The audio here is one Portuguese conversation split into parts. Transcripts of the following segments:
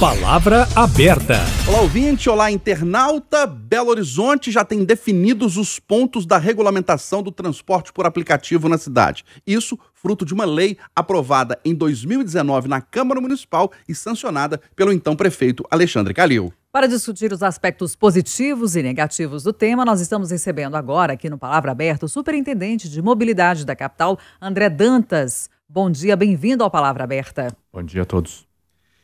Palavra aberta. Olá, ouvinte, olá, internauta. Belo Horizonte já tem definidos os pontos da regulamentação do transporte por aplicativo na cidade. Isso fruto de uma lei aprovada em 2019 na Câmara Municipal e sancionada pelo então prefeito Alexandre Calil. Para discutir os aspectos positivos e negativos do tema, nós estamos recebendo agora aqui no Palavra Aberta o superintendente de mobilidade da capital, André Dantas. Bom dia, bem-vindo ao Palavra Aberta. Bom dia a todos.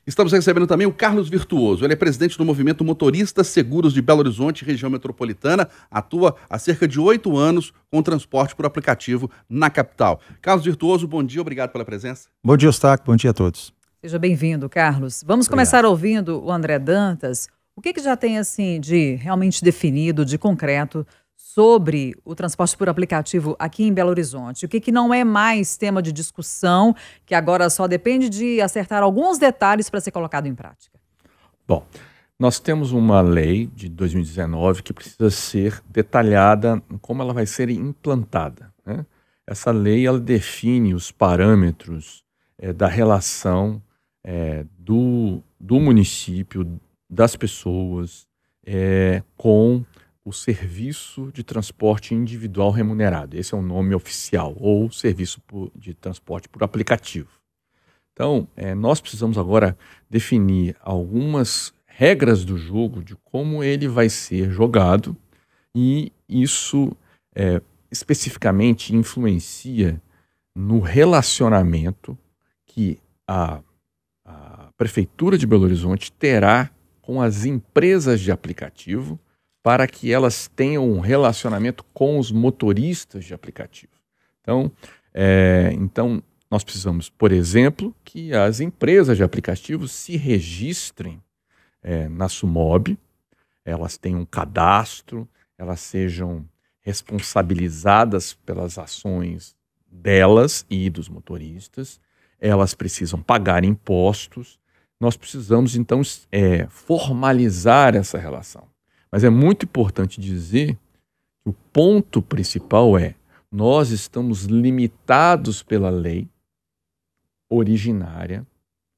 Estamos recebendo também o Carlos Virtuoso. Ele é presidente do movimento Motoristas Seguros de Belo Horizonte, região metropolitana. Atua há cerca de oito anos com transporte por aplicativo na capital. Carlos Virtuoso, bom dia, obrigado pela presença. Bom dia, Ostaque, bom dia a todos. Seja bem-vindo, Carlos. Vamos obrigado. começar ouvindo o André Dantas. O que, que já tem assim de realmente definido, de concreto, sobre o transporte por aplicativo aqui em Belo Horizonte? O que, que não é mais tema de discussão, que agora só depende de acertar alguns detalhes para ser colocado em prática? Bom, nós temos uma lei de 2019 que precisa ser detalhada como ela vai ser implantada. Né? Essa lei ela define os parâmetros é, da relação é, do, do município, das pessoas, é, com o Serviço de Transporte Individual Remunerado. Esse é o nome oficial, ou Serviço de Transporte por Aplicativo. Então, é, nós precisamos agora definir algumas regras do jogo de como ele vai ser jogado, e isso é, especificamente influencia no relacionamento que a, a Prefeitura de Belo Horizonte terá com as empresas de aplicativo para que elas tenham um relacionamento com os motoristas de aplicativo. Então, é, então nós precisamos, por exemplo, que as empresas de aplicativos se registrem é, na Sumob, elas tenham um cadastro, elas sejam responsabilizadas pelas ações delas e dos motoristas, elas precisam pagar impostos. Nós precisamos, então, é, formalizar essa relação. Mas é muito importante dizer que o ponto principal é: nós estamos limitados pela lei originária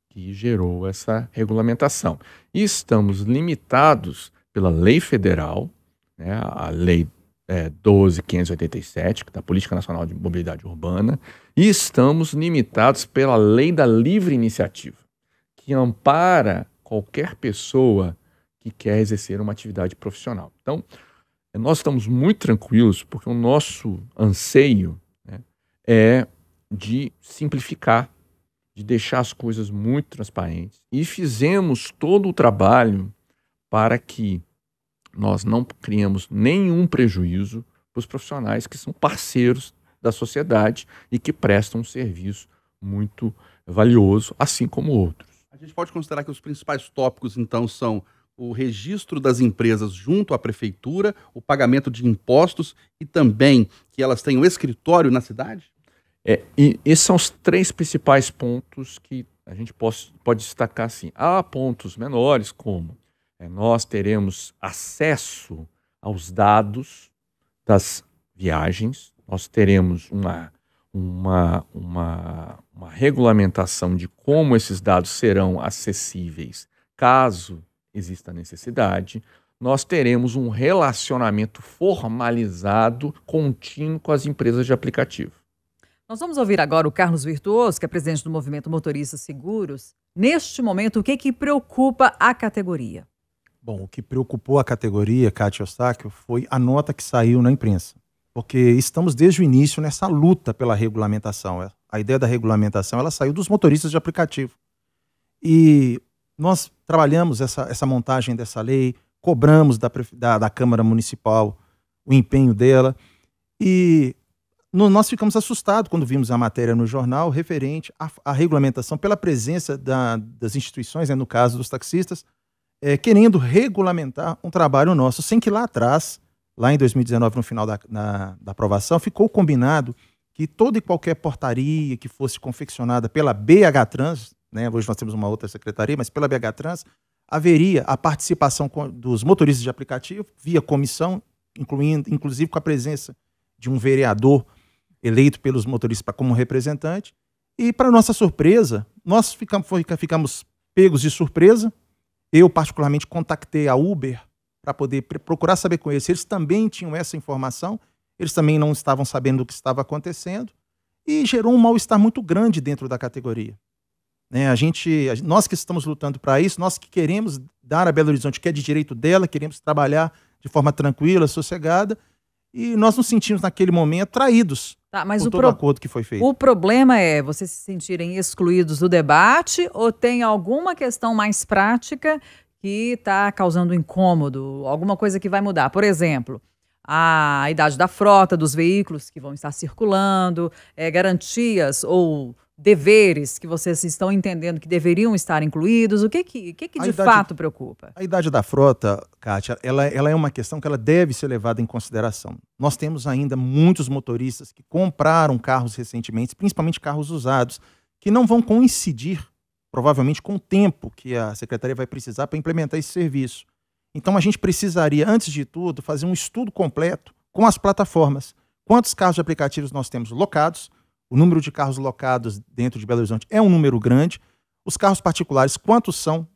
que gerou essa regulamentação. E estamos limitados pela lei federal, né, a lei é, 12.587, é da Política Nacional de Mobilidade Urbana, e estamos limitados pela lei da livre iniciativa, que ampara qualquer pessoa que quer exercer uma atividade profissional. Então, nós estamos muito tranquilos porque o nosso anseio né, é de simplificar, de deixar as coisas muito transparentes. E fizemos todo o trabalho para que nós não criemos nenhum prejuízo para os profissionais que são parceiros da sociedade e que prestam um serviço muito valioso, assim como outros. A gente pode considerar que os principais tópicos, então, são o registro das empresas junto à prefeitura, o pagamento de impostos e também que elas tenham escritório na cidade? É, esses são os três principais pontos que a gente pode, pode destacar assim. Há pontos menores, como é, nós teremos acesso aos dados das viagens, nós teremos uma, uma, uma, uma regulamentação de como esses dados serão acessíveis caso exista necessidade, nós teremos um relacionamento formalizado, contínuo com as empresas de aplicativo. Nós vamos ouvir agora o Carlos Virtuoso, que é presidente do Movimento Motoristas Seguros. Neste momento, o que, é que preocupa a categoria? Bom, o que preocupou a categoria, Kátia Eustáquio, foi a nota que saiu na imprensa. Porque estamos desde o início nessa luta pela regulamentação. A ideia da regulamentação ela saiu dos motoristas de aplicativo. E nós trabalhamos essa, essa montagem dessa lei, cobramos da, da, da Câmara Municipal o empenho dela e no, nós ficamos assustados quando vimos a matéria no jornal referente à, à regulamentação pela presença da, das instituições, né, no caso dos taxistas, é, querendo regulamentar um trabalho nosso, sem que lá atrás, lá em 2019, no final da, na, da aprovação, ficou combinado que toda e qualquer portaria que fosse confeccionada pela BH Trans, né? hoje nós temos uma outra secretaria, mas pela BH Trans, haveria a participação dos motoristas de aplicativo via comissão, incluindo, inclusive com a presença de um vereador eleito pelos motoristas como representante. E, para nossa surpresa, nós ficamos, ficamos pegos de surpresa. Eu, particularmente, contactei a Uber para poder procurar saber com eles. Eles também tinham essa informação, eles também não estavam sabendo o que estava acontecendo, e gerou um mal-estar muito grande dentro da categoria. Né? A gente, nós que estamos lutando para isso, nós que queremos dar a Belo Horizonte que é de direito dela, queremos trabalhar de forma tranquila, sossegada, e nós nos sentimos naquele momento traídos tá, mas o todo pro... acordo que foi feito. O problema é vocês se sentirem excluídos do debate ou tem alguma questão mais prática que está causando incômodo, alguma coisa que vai mudar? Por exemplo, a idade da frota, dos veículos que vão estar circulando, é, garantias ou deveres que vocês estão entendendo que deveriam estar incluídos? O que que, que, que de idade, fato preocupa? A idade da frota, Kátia, ela, ela é uma questão que ela deve ser levada em consideração. Nós temos ainda muitos motoristas que compraram carros recentemente, principalmente carros usados, que não vão coincidir, provavelmente, com o tempo que a Secretaria vai precisar para implementar esse serviço. Então a gente precisaria, antes de tudo, fazer um estudo completo com as plataformas. Quantos carros de aplicativos nós temos locados? O número de carros locados dentro de Belo Horizonte é um número grande. Os carros particulares, quantos são?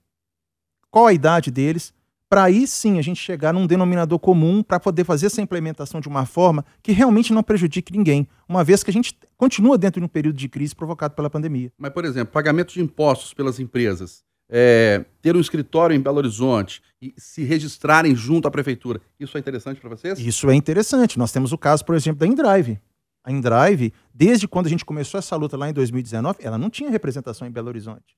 Qual a idade deles? Para aí sim a gente chegar num denominador comum para poder fazer essa implementação de uma forma que realmente não prejudique ninguém, uma vez que a gente continua dentro de um período de crise provocado pela pandemia. Mas, por exemplo, pagamento de impostos pelas empresas. É, ter um escritório em Belo Horizonte e se registrarem junto à prefeitura. Isso é interessante para vocês? Isso é interessante. Nós temos o caso, por exemplo, da InDrive a Indrive, desde quando a gente começou essa luta lá em 2019, ela não tinha representação em Belo Horizonte.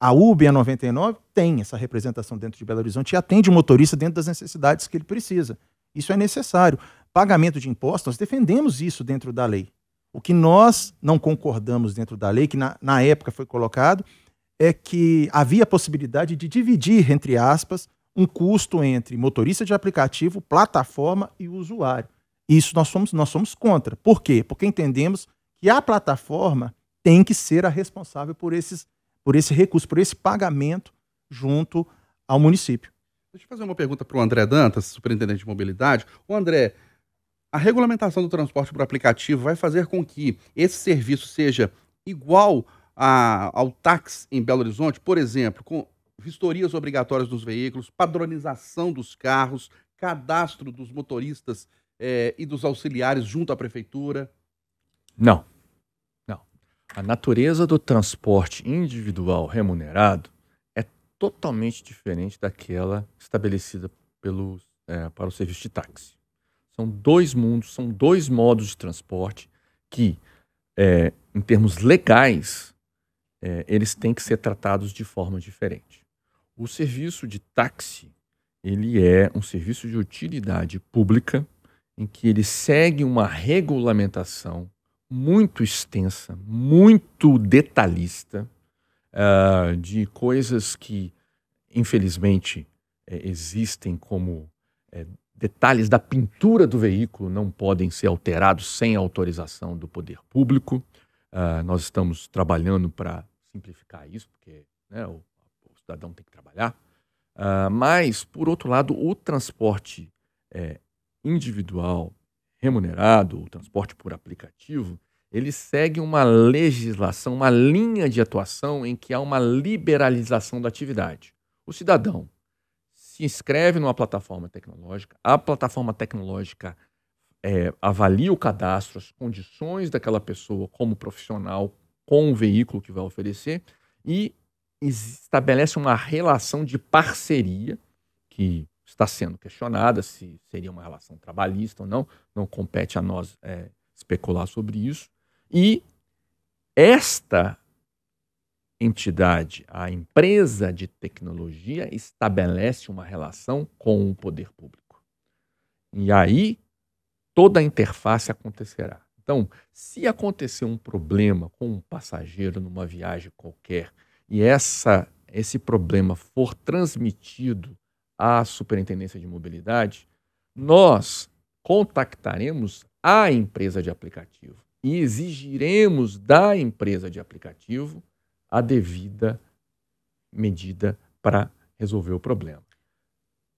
A UB, a 99, tem essa representação dentro de Belo Horizonte e atende o motorista dentro das necessidades que ele precisa. Isso é necessário. Pagamento de impostos, nós defendemos isso dentro da lei. O que nós não concordamos dentro da lei, que na, na época foi colocado, é que havia a possibilidade de dividir, entre aspas, um custo entre motorista de aplicativo, plataforma e usuário. Isso nós somos, nós somos contra. Por quê? Porque entendemos que a plataforma tem que ser a responsável por, esses, por esse recurso, por esse pagamento junto ao município. Deixa eu fazer uma pergunta para o André Dantas, superintendente de mobilidade. O André, a regulamentação do transporte por aplicativo vai fazer com que esse serviço seja igual a, ao táxi em Belo Horizonte, por exemplo, com vistorias obrigatórias dos veículos, padronização dos carros, cadastro dos motoristas é, e dos auxiliares junto à prefeitura? Não. Não. A natureza do transporte individual remunerado é totalmente diferente daquela estabelecida pelo, é, para o serviço de táxi. São dois mundos, são dois modos de transporte que, é, em termos legais, é, eles têm que ser tratados de forma diferente. O serviço de táxi ele é um serviço de utilidade pública em que ele segue uma regulamentação muito extensa, muito detalhista, uh, de coisas que, infelizmente, é, existem como é, detalhes da pintura do veículo, não podem ser alterados sem autorização do poder público. Uh, nós estamos trabalhando para simplificar isso, porque né, o, o, cidadão tem que trabalhar. Uh, mas, por outro lado, o transporte é, individual remunerado, o transporte por aplicativo, ele segue uma legislação, uma linha de atuação em que há uma liberalização da atividade. O cidadão se inscreve numa plataforma tecnológica, a plataforma tecnológica é, avalia o cadastro, as condições daquela pessoa como profissional com o veículo que vai oferecer e estabelece uma relação de parceria que está sendo questionada se seria uma relação trabalhista ou não, não compete a nós é, especular sobre isso. E esta entidade, a empresa de tecnologia, estabelece uma relação com o poder público. E aí toda a interface acontecerá. Então, se acontecer um problema com um passageiro numa viagem qualquer e essa, esse problema for transmitido à Superintendência de Mobilidade, nós contactaremos a empresa de aplicativo e exigiremos da empresa de aplicativo a devida medida para resolver o problema.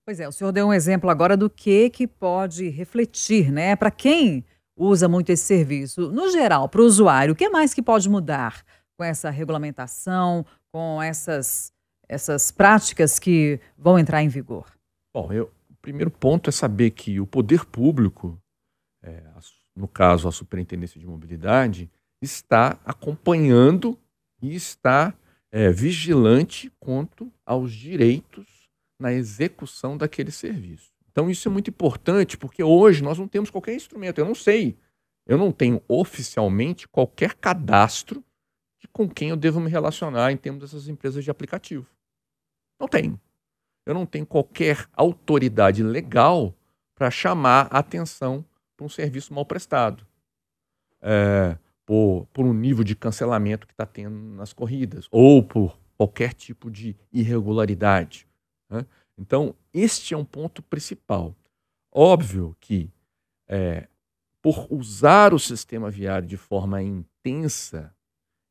Pois é, o senhor deu um exemplo agora do que que pode refletir, né? Para quem usa muito esse serviço, no geral, para o usuário, o que mais que pode mudar com essa regulamentação, com essas essas práticas que vão entrar em vigor? Bom, eu, o primeiro ponto é saber que o poder público, é, no caso a Superintendência de Mobilidade, está acompanhando e está é, vigilante quanto aos direitos na execução daquele serviço. Então isso é muito importante porque hoje nós não temos qualquer instrumento. Eu não sei, eu não tenho oficialmente qualquer cadastro de com quem eu devo me relacionar em termos dessas empresas de aplicativo. Não tem. Eu não tenho qualquer autoridade legal para chamar a atenção para um serviço mal prestado, é, por, por um nível de cancelamento que está tendo nas corridas, ou por qualquer tipo de irregularidade. Né? Então, este é um ponto principal. Óbvio que, é, por usar o sistema viário de forma intensa,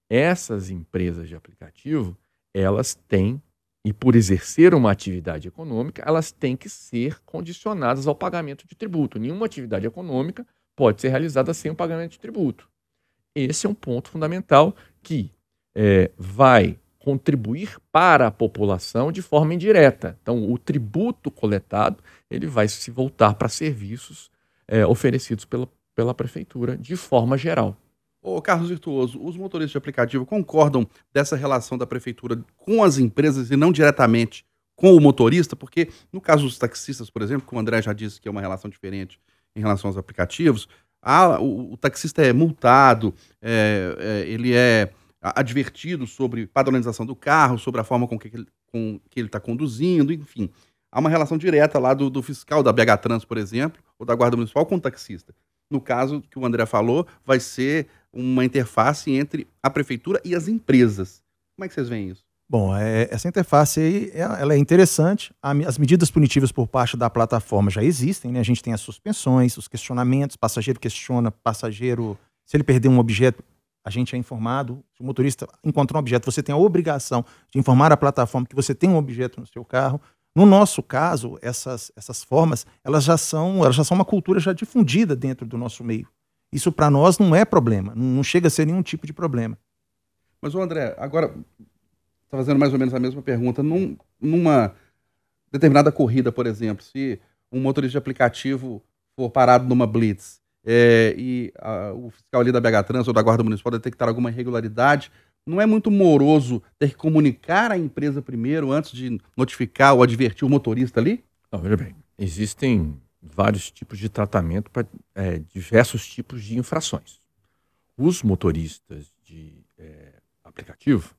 essas empresas de aplicativo elas têm e por exercer uma atividade econômica, elas têm que ser condicionadas ao pagamento de tributo. Nenhuma atividade econômica pode ser realizada sem o pagamento de tributo. Esse é um ponto fundamental que é, vai contribuir para a população de forma indireta. Então, o tributo coletado ele vai se voltar para serviços é, oferecidos pela, pela prefeitura de forma geral. Ô, Carlos Virtuoso, os motoristas de aplicativo concordam dessa relação da prefeitura com as empresas e não diretamente com o motorista? Porque no caso dos taxistas, por exemplo, como o André já disse que é uma relação diferente em relação aos aplicativos, a, o, o, taxista é multado, é, é, ele é advertido sobre padronização do carro, sobre a forma com que ele com, que ele está conduzindo, enfim. Há uma relação direta lá do, do fiscal da BH Trans, por exemplo, ou da Guarda Municipal com o taxista. No caso que o André falou, vai ser uma interface entre a prefeitura e as empresas. Como é que vocês veem isso? Bom, é, essa interface aí, é, ela é interessante. As medidas punitivas por parte da plataforma já existem, né? A gente tem as suspensões, os questionamentos, passageiro questiona, passageiro, se ele perder um objeto, a gente é informado. Se o motorista encontrou um objeto, você tem a obrigação de informar a plataforma que você tem um objeto no seu carro. No nosso caso, essas, essas formas, elas já são, elas já são uma cultura já difundida dentro do nosso meio. Isso para nós não é problema, não chega a ser nenhum tipo de problema. Mas o André, agora está fazendo mais ou menos a mesma pergunta. Num, numa determinada corrida, por exemplo, se um motorista de aplicativo for parado numa blitz é, e a, o fiscal ali da BH Trans ou da Guarda Municipal detectar alguma irregularidade, não é muito moroso ter que comunicar à empresa primeiro antes de notificar ou advertir o motorista ali? Não, veja bem, existem vários tipos de tratamento para é, diversos tipos de infrações. Os motoristas de é, aplicativo,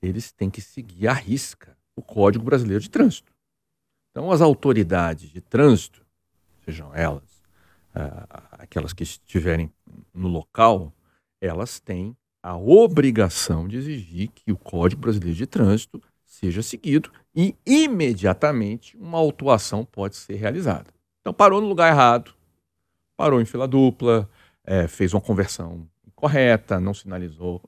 eles têm que seguir à risca o Código Brasileiro de Trânsito. Então, as autoridades de trânsito, sejam elas ah, aquelas que estiverem no local, elas têm a obrigação de exigir que o Código Brasileiro de Trânsito seja seguido e imediatamente uma autuação pode ser realizada. Então parou no lugar errado, parou em fila dupla, é, fez uma conversão correta, não sinalizou.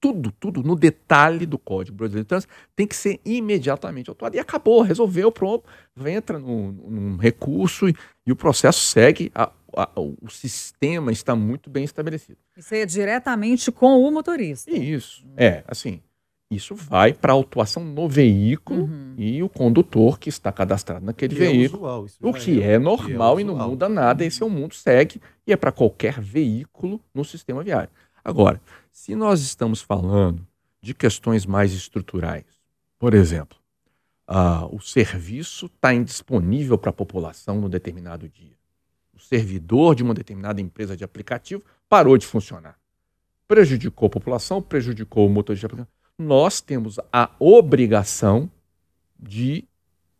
Tudo, tudo no detalhe do Código Brasileiro de Trânsito tem que ser imediatamente autuado. E acabou, resolveu, pronto. Entra num, num recurso e, e, o processo segue. A, a, o sistema está muito bem estabelecido. Isso é diretamente com o motorista. Isso, é, assim. Isso vai para a autuação no veículo uhum. e o condutor que está cadastrado naquele que veículo. É usual, é o que é, é normal que é e não muda nada, esse é o mundo, segue e é para qualquer veículo no sistema viário. Agora, se nós estamos falando de questões mais estruturais, por exemplo, ah, o serviço está indisponível para a população no determinado dia. O servidor de uma determinada empresa de aplicativo parou de funcionar. Prejudicou a população, prejudicou o motorista de aplicativo nós temos a obrigação de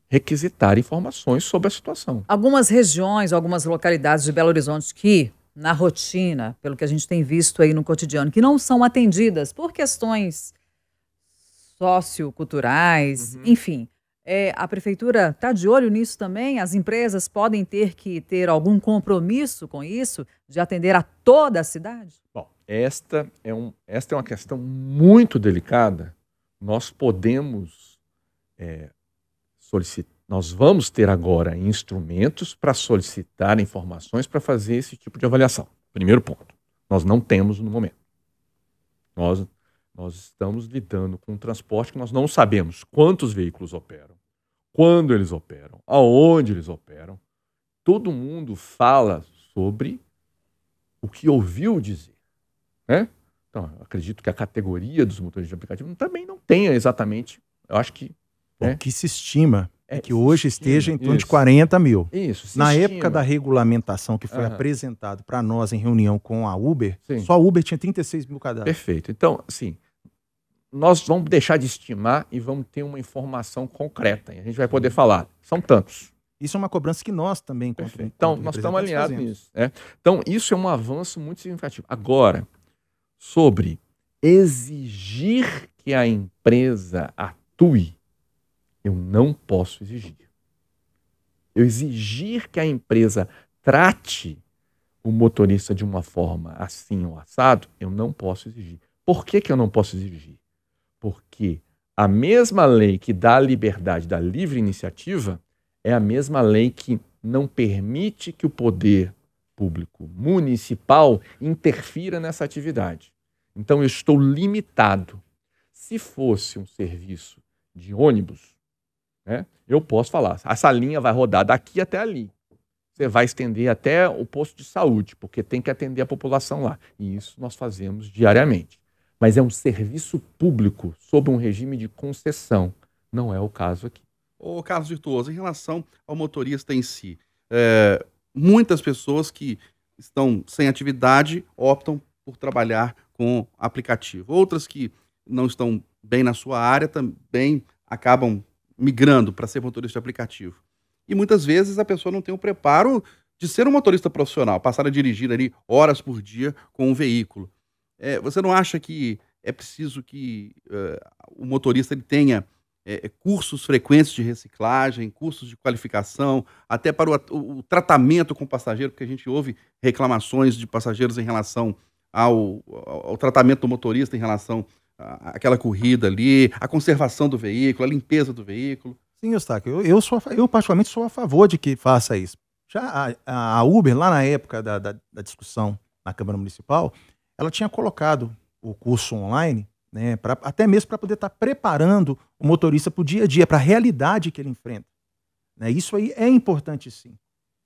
requisitar informações sobre a situação. Algumas regiões, algumas localidades de Belo Horizonte que, na rotina, pelo que a gente tem visto aí no cotidiano, que não são atendidas por questões socioculturais, uhum. enfim. É, a prefeitura está de olho nisso também? As empresas podem ter que ter algum compromisso com isso, de atender a toda a cidade? Bom, esta é, um, esta é uma questão muito delicada. Nós podemos é, solicitar, nós vamos ter agora instrumentos para solicitar informações para fazer esse tipo de avaliação. Primeiro ponto. Nós não temos no momento. Nós, nós estamos lidando com um transporte que nós não sabemos quantos veículos operam, quando eles operam, aonde eles operam. Todo mundo fala sobre o que ouviu dizer. Né? Então, acredito que a categoria dos motores de aplicativo também não tenha exatamente, eu acho que... O né? que se estima é que hoje esteja em torno Isso. de 40 mil. Isso. Na estima. época da regulamentação que foi uhum. apresentado para nós em reunião com a Uber, Sim. só a Uber tinha 36 mil cadastros. Perfeito. Então, assim, nós vamos deixar de estimar e vamos ter uma informação concreta. e a gente vai poder uhum. falar. São tantos. Isso é uma cobrança que nós também Contra, então, contra nós estamos alinhados nisso. Né? Então, isso é um avanço muito significativo. Agora, sobre exigir que a empresa atue, eu não posso exigir. Eu exigir que a empresa trate o motorista de uma forma assim ou assado, eu não posso exigir. Por que, que eu não posso exigir? Porque a mesma lei que dá a liberdade da livre iniciativa é a mesma lei que não permite que o poder público municipal interfira nessa atividade. Então eu estou limitado. Se fosse um serviço de ônibus, né, eu posso falar, essa linha vai rodar daqui até ali. Você vai estender até o posto de saúde, porque tem que atender a população lá. E isso nós fazemos diariamente. Mas é um serviço público sob um regime de concessão. Não é o caso aqui. Ô, Carlos Virtuoso, em relação ao motorista em si, é, muitas pessoas que estão sem atividade optam por trabalhar com aplicativo. Outras que não estão bem na sua área também acabam migrando para ser motorista de aplicativo. E muitas vezes a pessoa não tem o preparo de ser um motorista profissional, passar a dirigir ali horas por dia com um veículo. É, você não acha que é preciso que uh, o motorista ele tenha é, cursos frequentes de reciclagem, cursos de qualificação, até para o, o, tratamento com o passageiro, porque a gente ouve reclamações de passageiros em relação ao, ao tratamento do motorista em relação àquela corrida ali, a conservação do veículo, a limpeza do veículo. Sim, Eustáquio, eu, eu, sou, eu particularmente sou a favor de que faça isso. Já a, a Uber, lá na época da, da, da, discussão na Câmara Municipal, ela tinha colocado o curso online, né, pra, até mesmo para poder estar tá preparando o motorista para o dia a dia, para a realidade que ele enfrenta. Né, isso aí é importante sim.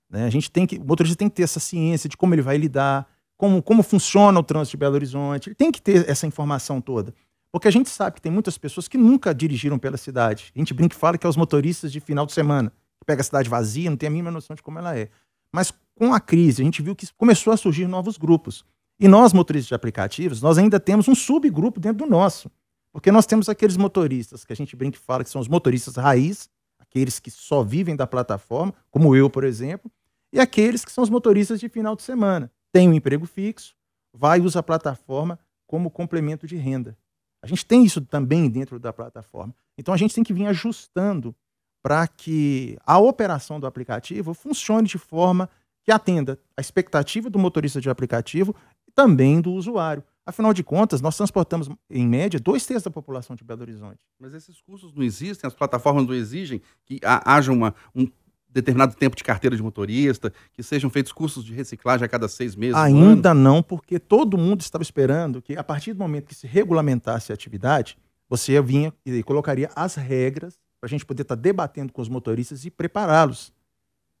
Né? A gente tem que, o motorista tem que ter essa ciência de como ele vai lidar, como, como funciona o trânsito de Belo Horizonte. Ele tem que ter essa informação toda. Porque a gente sabe que tem muitas pessoas que nunca dirigiram pela cidade. A gente brinca e fala que é os motoristas de final de semana. Pega a cidade vazia, não tem a mínima noção de como ela é. Mas com a crise, a gente viu que começou a surgir novos grupos. E nós, motoristas de aplicativos, nós ainda temos um subgrupo dentro do nosso. Porque nós temos aqueles motoristas que a gente brinca e fala que são os motoristas raiz, aqueles que só vivem da plataforma, como eu, por exemplo, e aqueles que são os motoristas de final de semana tem um emprego fixo, vai e usa a plataforma como complemento de renda. A gente tem isso também dentro da plataforma. Então a gente tem que vir ajustando para que a operação do aplicativo funcione de forma que atenda a expectativa do motorista de aplicativo e também do usuário. Afinal de contas, nós transportamos, em média, dois terços da população de Belo Horizonte. Mas esses cursos não existem, as plataformas não exigem que haja uma, um determinado tempo de carteira de motorista, que sejam feitos cursos de reciclagem a cada seis meses? Ainda um não, porque todo mundo estava esperando que, a partir do momento que se regulamentasse a atividade, você vinha e colocaria as regras para a gente poder estar tá debatendo com os motoristas e prepará-los.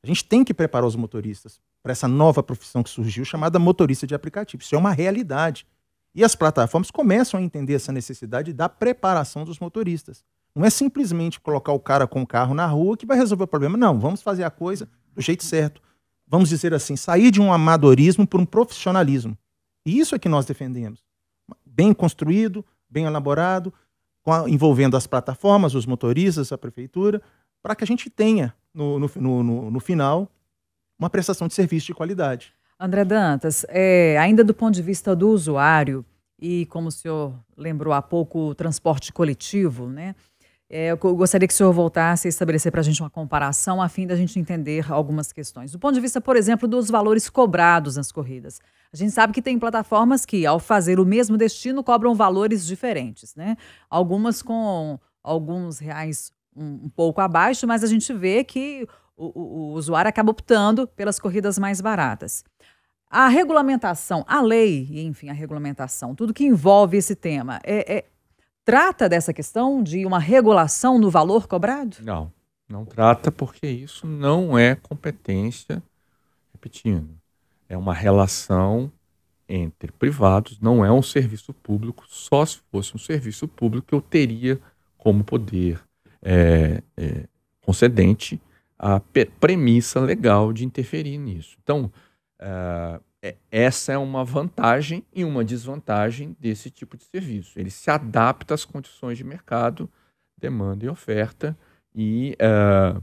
A gente tem que preparar os motoristas para essa nova profissão que surgiu, chamada motorista de aplicativo. Isso é uma realidade. E as plataformas começam a entender essa necessidade da preparação dos motoristas. Não é simplesmente colocar o cara com o carro na rua que vai resolver o problema. Não, vamos fazer a coisa do jeito certo. Vamos dizer assim, sair de um amadorismo para um profissionalismo. E isso é que nós defendemos. Bem construído, bem elaborado, a, envolvendo as plataformas, os motoristas, a prefeitura, para que a gente tenha, no, no, no, no, final, uma prestação de serviço de qualidade. André Dantas, é, ainda do ponto de vista do usuário, e como o senhor lembrou há pouco, o transporte coletivo, né? É, eu gostaria que o senhor voltasse a estabelecer para a gente uma comparação a fim da gente entender algumas questões. Do ponto de vista, por exemplo, dos valores cobrados nas corridas. A gente sabe que tem plataformas que, ao fazer o mesmo destino, cobram valores diferentes, né? Algumas com alguns reais um, um pouco abaixo, mas a gente vê que o, o, o usuário acaba optando pelas corridas mais baratas. A regulamentação, a lei, enfim, a regulamentação, tudo que envolve esse tema, é, é trata dessa questão de uma regulação no valor cobrado? Não, não trata porque isso não é competência, repetindo, é uma relação entre privados, não é um serviço público. Só se fosse um serviço público eu teria como poder é, é, concedente a premissa legal de interferir nisso. Então, uh, é, essa é uma vantagem e uma desvantagem desse tipo de serviço. Ele se adapta às condições de mercado, demanda e oferta, e, uh,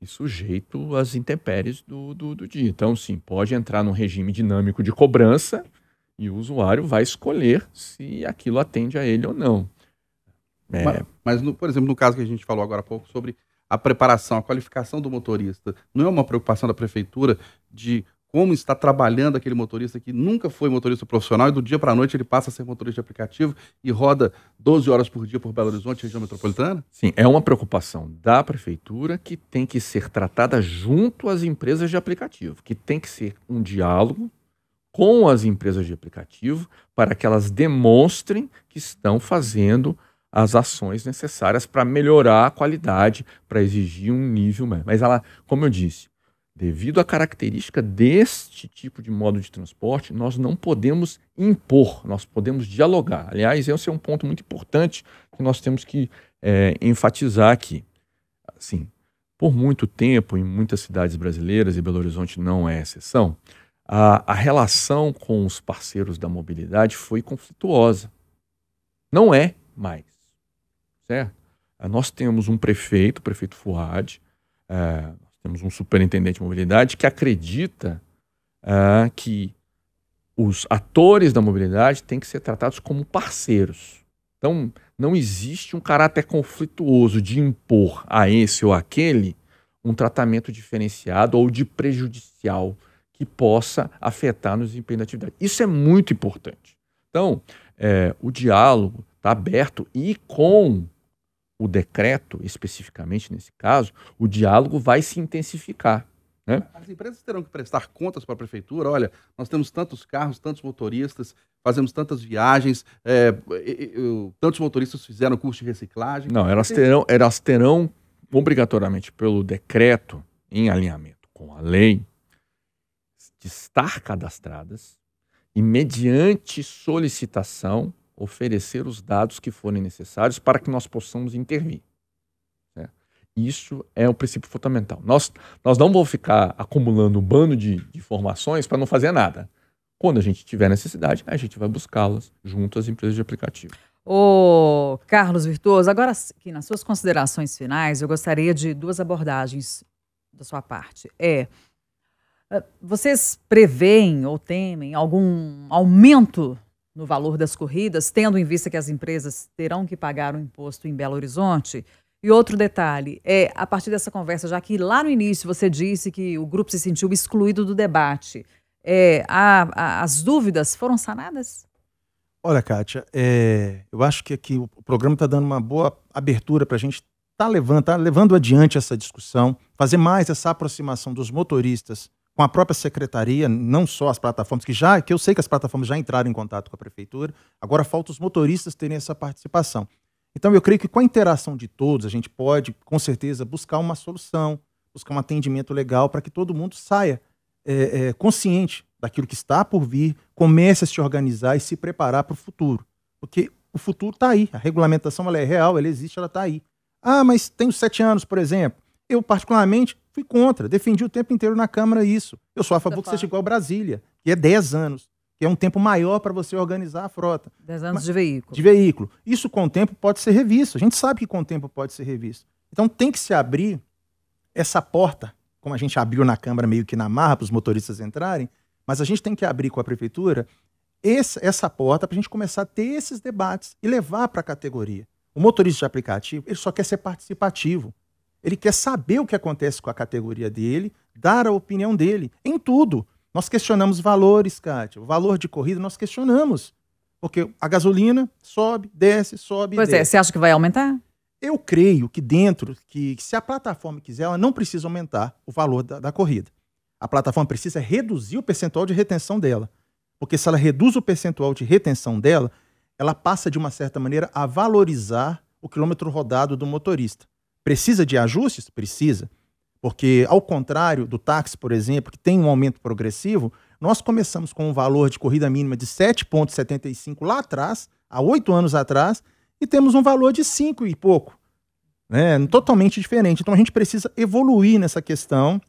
e sujeito às intempéries do, do, do, dia. Então, sim, pode entrar num regime dinâmico de cobrança e o usuário vai escolher se aquilo atende a ele ou não. É... Mas, mas no, por exemplo, no caso que a gente falou agora há pouco sobre a preparação, a qualificação do motorista, não é uma preocupação da prefeitura de como está trabalhando aquele motorista que nunca foi motorista profissional e do dia para a noite ele passa a ser motorista de aplicativo e roda 12 horas por dia por Belo Horizonte, região metropolitana? Sim, é uma preocupação da prefeitura que tem que ser tratada junto às empresas de aplicativo, que tem que ser um diálogo com as empresas de aplicativo para que elas demonstrem que estão fazendo as ações necessárias para melhorar a qualidade, para exigir um nível mais. Mas ela, como eu disse, Devido à característica deste tipo de modo de transporte, nós não podemos impor, nós podemos dialogar. Aliás, esse é um ponto muito importante que nós temos que é, enfatizar aqui. Assim, por muito tempo, em muitas cidades brasileiras, e Belo Horizonte não é exceção, a, a relação com os parceiros da mobilidade foi conflituosa. Não é mais. Certo? Nós temos um prefeito, o prefeito Fuad, é, temos um superintendente de mobilidade que acredita ah, que os atores da mobilidade têm que ser tratados como parceiros. Então, não existe um caráter conflituoso de impor a esse ou aquele um tratamento diferenciado ou de prejudicial que possa afetar nos desempenho da atividade. Isso é muito importante. Então, é, o diálogo está aberto e com o decreto, especificamente nesse caso, o diálogo vai se intensificar. Né? As empresas terão que prestar contas para a prefeitura. Olha, nós temos tantos carros, tantos motoristas, fazemos tantas viagens, é, eu, tantos motoristas fizeram curso de reciclagem. Não, elas terão, elas terão obrigatoriamente pelo decreto em alinhamento com a lei de estar cadastradas e mediante solicitação oferecer os dados que forem necessários para que nós possamos intervir. Né? Isso é o princípio fundamental. Nós, nós não vamos ficar acumulando um bando de, de informações para não fazer nada. Quando a gente tiver necessidade, a gente vai buscá-las junto às empresas de aplicativo. Ô, Carlos Virtuoso, agora que nas suas considerações finais, eu gostaria de duas abordagens da sua parte. É, é vocês preveem ou temem algum aumento no valor das corridas, tendo em vista que as empresas terão que pagar o imposto em Belo Horizonte? E outro detalhe, é a partir dessa conversa, já que lá no início você disse que o grupo se sentiu excluído do debate, é, a, a, as dúvidas foram sanadas? Olha, Kátia, é, eu acho que aqui o programa está dando uma boa abertura para a gente estar tá levando, tá levando adiante essa discussão, fazer mais essa aproximação dos motoristas com a própria secretaria, não só as plataformas, que já, que eu sei que as plataformas já entraram em contato com a prefeitura, agora falta os motoristas terem essa participação. Então eu creio que com a interação de todos, a gente pode, com certeza, buscar uma solução, buscar um atendimento legal para que todo mundo saia é, é, consciente daquilo que está por vir, comece a se organizar e se preparar para o futuro. Porque o futuro está aí, a regulamentação ela é real, ela existe, ela está aí. Ah, mas tenho sete anos, por exemplo. Eu, particularmente, Fui contra, defendi o tempo inteiro na Câmara isso. Eu sou a favor que seja igual Brasília, que é 10 anos, que é um tempo maior para você organizar a frota. 10 anos Mas, de veículo. De veículo. Isso com o tempo pode ser revisto. A gente sabe que com o tempo pode ser revisto. Então tem que se abrir essa porta, como a gente abriu na Câmara meio que na marra para os motoristas entrarem, mas a gente tem que abrir com a Prefeitura esse, essa porta para a gente começar a ter esses debates e levar para a categoria. O motorista de aplicativo, ele só quer ser participativo. Ele quer saber o que acontece com a categoria dele, dar a opinião dele em tudo. Nós questionamos valores, Kátia. O valor de corrida nós questionamos. Porque a gasolina sobe, desce, sobe. Pois é, desce. é, você acha que vai aumentar? Eu creio que dentro, que, se a plataforma quiser, ela não precisa aumentar o valor da, da corrida. A plataforma precisa reduzir o percentual de retenção dela. Porque se ela reduz o percentual de retenção dela, ela passa, de uma certa maneira, a valorizar o quilômetro rodado do motorista. Precisa de ajustes? Precisa. Porque, ao contrário do táxi, por exemplo, que tem um aumento progressivo, nós começamos com um valor de corrida mínima de 7,75 lá atrás, há oito anos atrás, e temos um valor de 5 e pouco. Né? Totalmente diferente. Então a gente precisa evoluir nessa questão,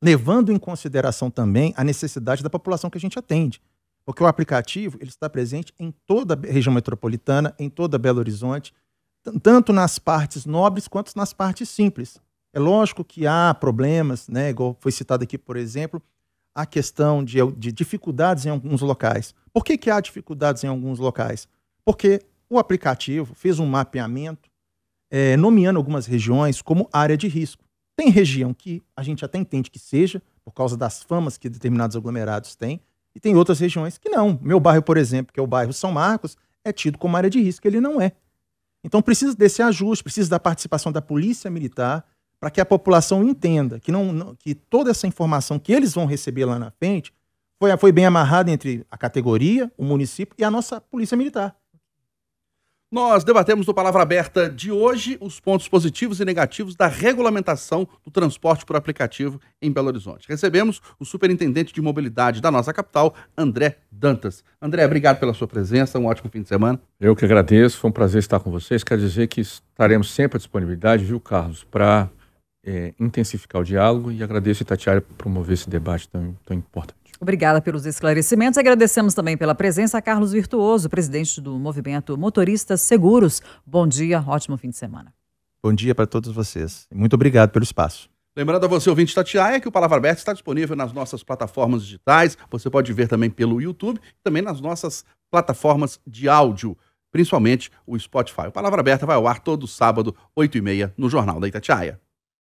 levando em consideração também a necessidade da população que a gente atende. Porque o aplicativo ele está presente em toda a região metropolitana, em toda Belo Horizonte, tanto nas partes nobres quanto nas partes simples. É lógico que há problemas, né, igual foi citado aqui, por exemplo, a questão de, de dificuldades em alguns locais. Por que, que há dificuldades em alguns locais? Porque o aplicativo fez um mapeamento é, nomeando algumas regiões como área de risco. Tem região que a gente até entende que seja, por causa das famas que determinados aglomerados têm, e tem outras regiões que não. Meu bairro, por exemplo, que é o bairro São Marcos, é tido como área de risco, ele não é. Então precisa desse ajuste, precisa da participação da polícia militar para que a população entenda que, não, não, que toda essa informação que eles vão receber lá na frente foi, foi bem amarrada entre a categoria, o município e a nossa polícia militar. Nós debatemos no Palavra Aberta de hoje os pontos positivos e negativos da regulamentação do transporte por aplicativo em Belo Horizonte. Recebemos o superintendente de mobilidade da nossa capital, André Dantas. André, obrigado pela sua presença, um ótimo fim de semana. Eu que agradeço, foi um prazer estar com vocês. Quero dizer que estaremos sempre à disponibilidade, viu, Carlos, para é, eh, intensificar o diálogo e agradeço a Itatiaia por promover esse debate tão, tão importante. Obrigada pelos esclarecimentos. Agradecemos também pela presença a Carlos Virtuoso, presidente do Movimento Motoristas Seguros. Bom dia, ótimo fim de semana. Bom dia para todos vocês. Muito obrigado pelo espaço. Lembrando a você, ouvinte Tatiaia, que o Palavra Aberta está disponível nas nossas plataformas digitais. Você pode ver também pelo YouTube e também nas nossas plataformas de áudio, principalmente o Spotify. O Palavra Aberta vai ao ar todo sábado, 8h30, no Jornal da Itatiaia.